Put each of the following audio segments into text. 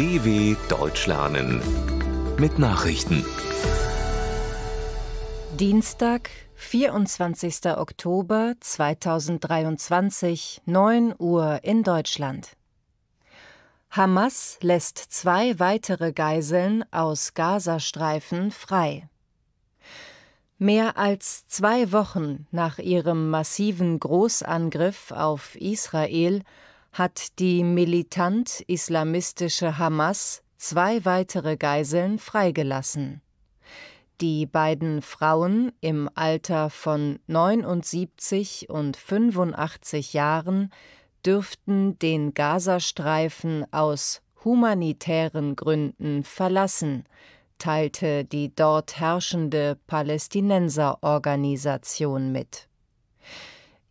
DW Deutsch lernen mit Nachrichten. Dienstag, 24. Oktober 2023, 9 Uhr in Deutschland. Hamas lässt zwei weitere Geiseln aus Gazastreifen frei. Mehr als zwei Wochen nach ihrem massiven Großangriff auf Israel hat die militant islamistische Hamas zwei weitere Geiseln freigelassen. Die beiden Frauen im Alter von 79 und 85 Jahren dürften den Gazastreifen aus humanitären Gründen verlassen, teilte die dort herrschende Palästinenserorganisation mit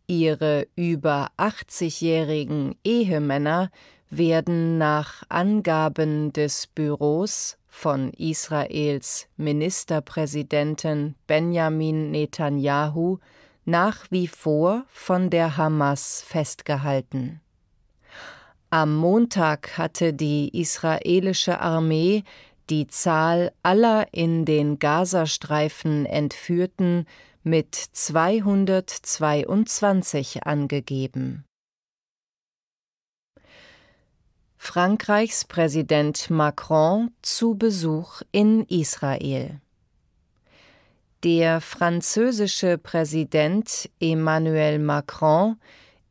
Ihre über 80-jährigen Ehemänner werden nach Angaben des Büros von Israels Ministerpräsidenten Benjamin Netanyahu nach wie vor von der Hamas festgehalten. Am Montag hatte die israelische Armee die Zahl aller in den Gazastreifen entführten mit 222 angegeben. Frankreichs Präsident Macron zu Besuch in Israel. Der französische Präsident Emmanuel Macron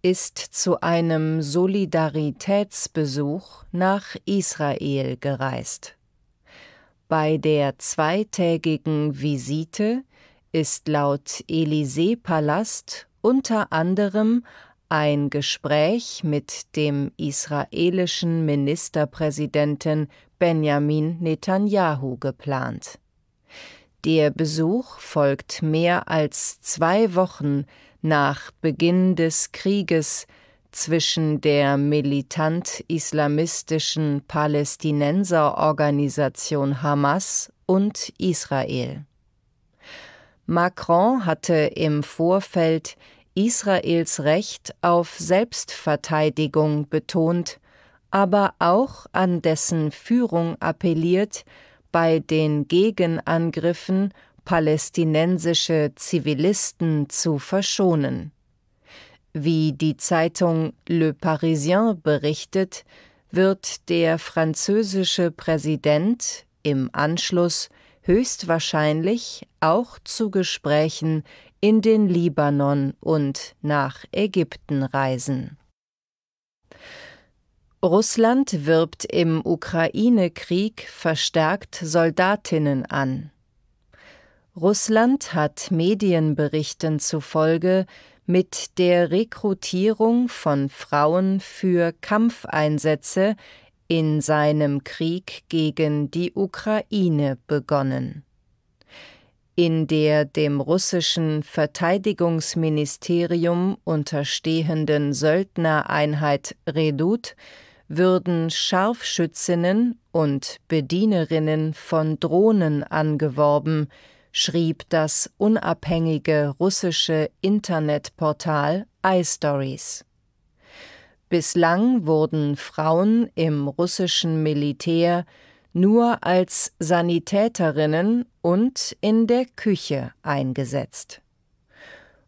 ist zu einem Solidaritätsbesuch nach Israel gereist. Bei der zweitägigen Visite ist laut Élysée-Palast unter anderem ein Gespräch mit dem israelischen Ministerpräsidenten Benjamin Netanyahu geplant. Der Besuch folgt mehr als zwei Wochen nach Beginn des Krieges zwischen der militant islamistischen Palästinenserorganisation Hamas und Israel Macron hatte im Vorfeld Israels Recht auf Selbstverteidigung betont, aber auch an dessen Führung appelliert, bei den Gegenangriffen palästinensische Zivilisten zu verschonen. Wie die Zeitung Le Parisien berichtet, wird der französische Präsident im Anschluss höchstwahrscheinlich auch zu Gesprächen in den Libanon und nach Ägypten reisen. Russland wirbt im Ukraine-Krieg verstärkt Soldatinnen an. Russland hat Medienberichten zufolge mit der Rekrutierung von Frauen für Kampfeinsätze in seinem Krieg gegen die Ukraine begonnen, in der dem russischen Verteidigungsministerium unterstehenden Söldnereinheit Redut würden Scharfschützinnen und Bedienerinnen von Drohnen angeworben, schrieb das unabhängige russische Internetportal iStories Bislang wurden Frauen im russischen Militär nur als Sanitäterinnen und in der Küche eingesetzt.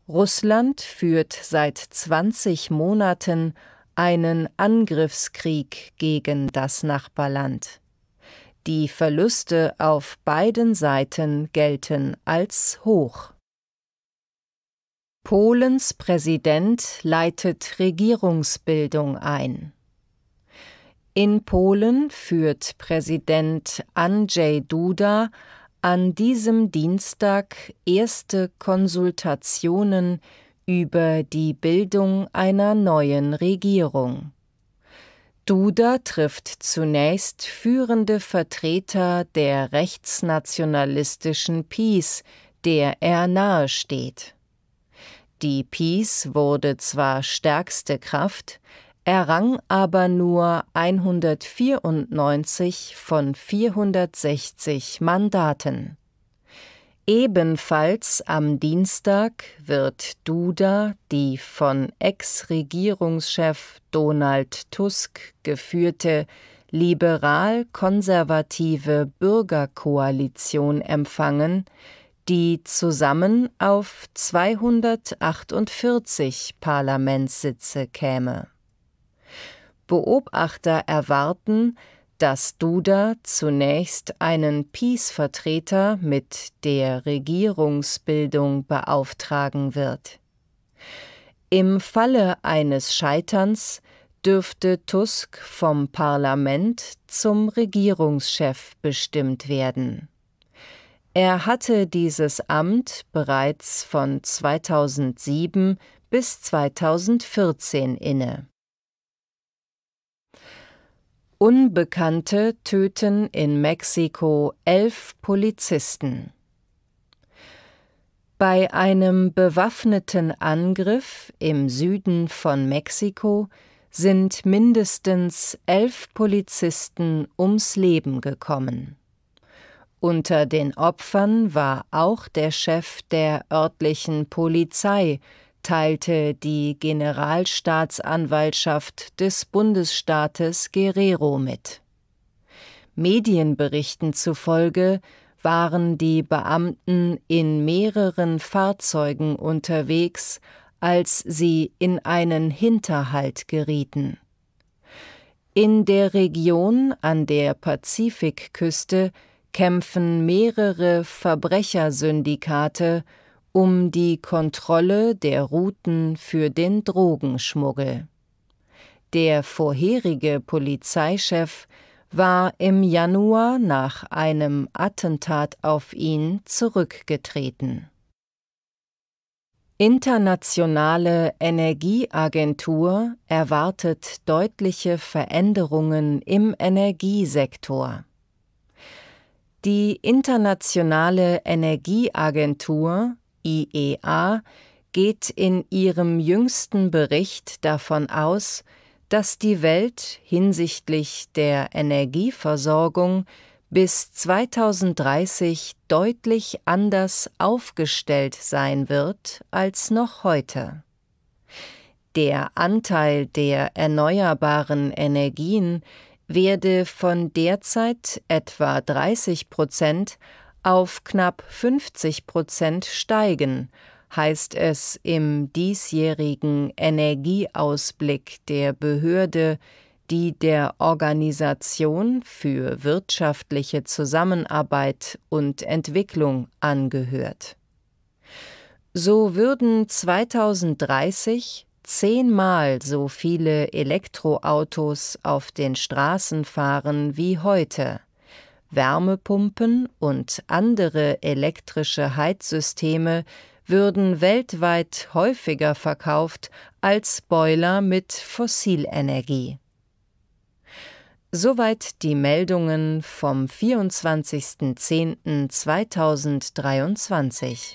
Russland führt seit 20 Monaten einen Angriffskrieg gegen das Nachbarland. Die Verluste auf beiden Seiten gelten als hoch. Polens Präsident leitet Regierungsbildung ein. In Polen führt Präsident Andrzej Duda an diesem Dienstag erste Konsultationen über die Bildung einer neuen Regierung. Duda trifft zunächst führende Vertreter der rechtsnationalistischen PiS, der er nahesteht die Peace wurde zwar stärkste Kraft, errang aber nur 194 von 460 Mandaten. Ebenfalls am Dienstag wird Duda die von Ex-Regierungschef Donald Tusk geführte liberal-konservative Bürgerkoalition empfangen, die zusammen auf 248 Parlamentssitze käme. Beobachter erwarten, dass Duda zunächst einen Peace-Vertreter mit der Regierungsbildung beauftragen wird. Im Falle eines Scheiterns dürfte Tusk vom Parlament zum Regierungschef bestimmt werden er hatte dieses Amt bereits von 2007 bis 2014 inne. Unbekannte töten in Mexiko elf Polizisten. Bei einem bewaffneten Angriff im Süden von Mexiko sind mindestens elf Polizisten ums Leben gekommen. Unter den Opfern war auch der Chef der örtlichen Polizei, teilte die Generalstaatsanwaltschaft des Bundesstaates Guerrero mit. Medienberichten zufolge waren die Beamten in mehreren Fahrzeugen unterwegs, als sie in einen Hinterhalt gerieten. In der Region an der Pazifikküste kämpfen mehrere Verbrechersyndikate um die Kontrolle der Routen für den Drogenschmuggel. Der vorherige Polizeichef war im Januar nach einem Attentat auf ihn zurückgetreten. Internationale Energieagentur erwartet deutliche Veränderungen im Energiesektor. Die Internationale Energieagentur IEA geht in ihrem jüngsten Bericht davon aus, dass die Welt hinsichtlich der Energieversorgung bis 2030 deutlich anders aufgestellt sein wird als noch heute. Der Anteil der erneuerbaren Energien werde von derzeit etwa 30 Prozent auf knapp 50 Prozent steigen, heißt es im diesjährigen Energieausblick der Behörde, die der Organisation für wirtschaftliche Zusammenarbeit und Entwicklung angehört. So würden 2030 zehnmal so viele Elektroautos auf den Straßen fahren wie heute. Wärmepumpen und andere elektrische Heizsysteme würden weltweit häufiger verkauft als Boiler mit Fossilenergie. Soweit die Meldungen vom 24.10.2023